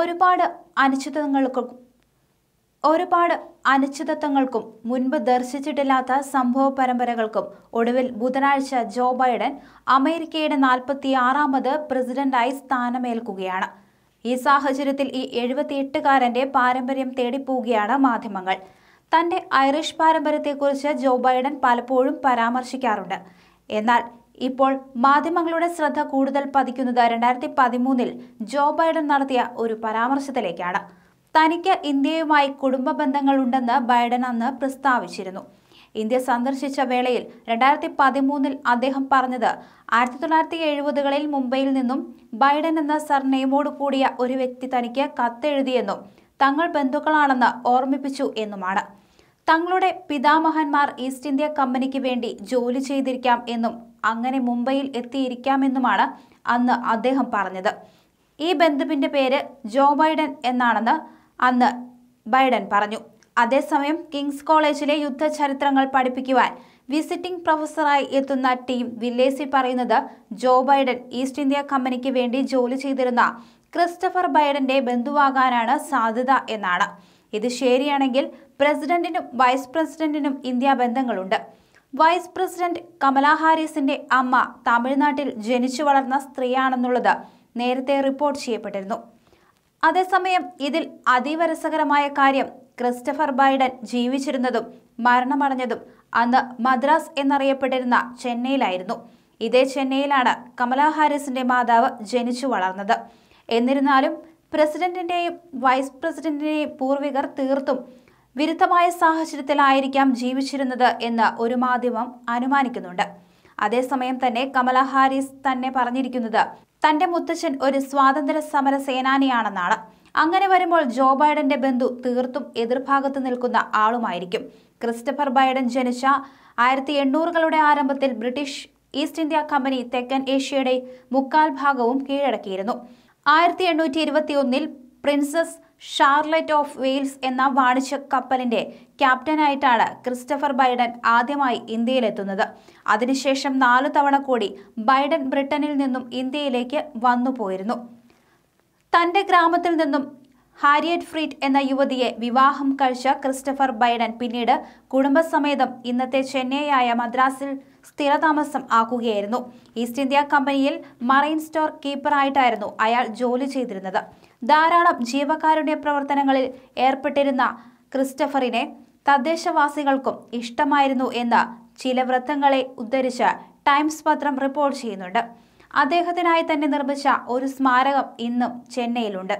ഒരുപാട് അനിശ്ചിതങ്ങൾക്കും ഒരുപാട് അനിശ്ചിതത്വങ്ങൾക്കും മുൻപ് ദർശിച്ചിട്ടില്ലാത്ത സംഭവ പരമ്പരകൾക്കും ഒടുവിൽ ബുധനാഴ്ച ജോ ബൈഡൻ അമേരിക്കയുടെ നാൽപ്പത്തി ആറാമത് പ്രസിഡന്റായി സ്ഥാനമേൽക്കുകയാണ് ഈ സാഹചര്യത്തിൽ ഈ എഴുപത്തിയെട്ടുകാരൻ്റെ പാരമ്പര്യം തേടിപ്പോവുകയാണ് മാധ്യമങ്ങൾ തൻ്റെ ഐറിഷ് പാരമ്പര്യത്തെക്കുറിച്ച് ജോ ബൈഡൻ പലപ്പോഴും പരാമർശിക്കാറുണ്ട് എന്നാൽ ഇപ്പോൾ മാധ്യമങ്ങളുടെ ശ്രദ്ധ കൂടുതൽ പതിക്കുന്നത് രണ്ടായിരത്തി പതിമൂന്നിൽ ജോ ബൈഡൻ നടത്തിയ ഒരു പരാമർശത്തിലേക്കാണ് തനിക്ക് ഇന്ത്യയുമായി കുടുംബ ബന്ധങ്ങളുണ്ടെന്ന് ബൈഡൻ അന്ന് പ്രസ്താവിച്ചിരുന്നു ഇന്ത്യ സന്ദർശിച്ച വേളയിൽ രണ്ടായിരത്തി പതിമൂന്നിൽ അദ്ദേഹം പറഞ്ഞത് ആയിരത്തി തൊള്ളായിരത്തി എഴുപതുകളിൽ മുംബൈയിൽ നിന്നും ബൈഡൻ എന്ന സർനെയിമോട് കൂടിയ ഒരു വ്യക്തി തനിക്ക് കത്തെഴുതിയെന്നും തങ്ങൾ ബന്ധുക്കളാണെന്ന് ഓർമ്മിപ്പിച്ചു എന്നുമാണ് തങ്ങളുടെ പിതാമഹന്മാർ ഈസ്റ്റ് ഇന്ത്യ കമ്പനിക്ക് വേണ്ടി ജോലി ചെയ്തിരിക്കാം എന്നും അങ്ങനെ മുംബൈയിൽ എത്തിയിരിക്കാമെന്നുമാണ് അന്ന് അദ്ദേഹം പറഞ്ഞത് ഈ ബന്ധുവിൻ്റെ പേര് ജോ ബൈഡൻ എന്നാണെന്ന് അന്ന് ബൈഡൻ പറഞ്ഞു അതേസമയം കിങ്സ് കോളേജിലെ യുദ്ധചരിത്രങ്ങൾ പഠിപ്പിക്കുവാൻ വിസിറ്റിംഗ് പ്രൊഫസറായി എത്തുന്ന ടീം വില്ലേസി പറയുന്നത് ജോ ബൈഡൻ ഈസ്റ്റ് ഇന്ത്യ കമ്പനിക്ക് വേണ്ടി ജോലി ചെയ്തിരുന്ന ക്രിസ്റ്റഫർ ബൈഡന്റെ ബന്ധുവാകാനാണ് സാധ്യത എന്നാണ് ഇത് ശരിയാണെങ്കിൽ പ്രസിഡന്റിനും വൈസ് പ്രസിഡന്റിനും ഇന്ത്യ ബന്ധങ്ങളുണ്ട് വൈസ് പ്രസിഡന്റ് കമലാ ഹാരിസിന്റെ അമ്മ തമിഴ്നാട്ടിൽ ജനിച്ചു വളർന്ന സ്ത്രീയാണെന്നുള്ളത് നേരത്തെ റിപ്പോർട്ട് ചെയ്യപ്പെട്ടിരുന്നു അതേസമയം ഇതിൽ അതീവ രസകരമായ കാര്യം ക്രിസ്റ്റഫർ ബൈഡൻ ജീവിച്ചിരുന്നതും മരണമടഞ്ഞതും അന്ന് മദ്രാസ് എന്നറിയപ്പെട്ടിരുന്ന ചെന്നൈയിലായിരുന്നു ഇതേ ചെന്നൈയിലാണ് കമലാ ഹാരിസിന്റെ മാതാവ് ജനിച്ചു വളർന്നത് എന്നിരുന്നാലും പ്രസിഡന്റിന്റെയും വൈസ് പ്രസിഡന്റിന്റെയും പൂർവികർ തീർത്തും വിരുദ്ധമായ സാഹചര്യത്തിലായിരിക്കാം ജീവിച്ചിരുന്നത് എന്ന് ഒരു മാധ്യമം അനുമാനിക്കുന്നുണ്ട് അതേസമയം തന്നെ കമല ഹാരിസ് തന്നെ പറഞ്ഞിരിക്കുന്നത് തന്റെ മുത്തച്ഛൻ ഒരു സ്വാതന്ത്ര്യ സമര സേനാനിയാണെന്നാണ് അങ്ങനെ വരുമ്പോൾ ജോ ബൈഡന്റെ ബന്ധു തീർത്തും എതിർഭാഗത്ത് നിൽക്കുന്ന ആളുമായിരിക്കും ക്രിസ്റ്റഫർ ബൈഡൻ ജനിച്ച ആയിരത്തി എണ്ണൂറുകളുടെ ആരംഭത്തിൽ ബ്രിട്ടീഷ് ഈസ്റ്റ് ഇന്ത്യ കമ്പനി തെക്കൻ ഏഷ്യയുടെ മുക്കാൽ ഭാഗവും കീഴടക്കിയിരുന്നു ആയിരത്തി എണ്ണൂറ്റി ഇരുപത്തി ഒന്നിൽ പ്രിൻസസ് ഷാർലറ്റ് ഓഫ് വെയിൽസ് എന്ന വാണിജ്യ കപ്പലിന്റെ ക്യാപ്റ്റനായിട്ടാണ് ക്രിസ്റ്റഫർ ബൈഡൻ ആദ്യമായി ഇന്ത്യയിലെത്തുന്നത് അതിനുശേഷം നാലു തവണ കൂടി ബൈഡൻ ബ്രിട്ടനിൽ നിന്നും ഇന്ത്യയിലേക്ക് വന്നു പോയിരുന്നു തൻ്റെ ഗ്രാമത്തിൽ നിന്നും ഹാരിയറ്റ് ഫ്രീറ്റ് എന്ന യുവതിയെ വിവാഹം കഴിച്ച ക്രിസ്റ്റഫർ ബൈഡൻ പിന്നീട് കുടുംബസമേതം ഇന്നത്തെ ചെന്നൈയായ മദ്രാസിൽ സ്ഥിരതാമസം ആക്കുകയായിരുന്നു ഈസ്റ്റ് ഇന്ത്യ കമ്പനിയിൽ മറൈൻ സ്റ്റോർ കീപ്പറായിട്ടായിരുന്നു അയാൾ ജോലി ചെയ്തിരുന്നത് ധാരാളം ജീവകാരുണ്യ പ്രവർത്തനങ്ങളിൽ ഏർപ്പെട്ടിരുന്ന ക്രിസ്റ്റഫറിനെ തദ്ദേശവാസികൾക്കും ഇഷ്ടമായിരുന്നു എന്ന് ചില വൃത്തങ്ങളെ ഉദ്ധരിച്ച ടൈംസ് പത്രം റിപ്പോർട്ട് ചെയ്യുന്നുണ്ട് അദ്ദേഹത്തിനായി തന്നെ നിർമ്മിച്ച ഒരു സ്മാരകം ഇന്നും ചെന്നൈയിലുണ്ട്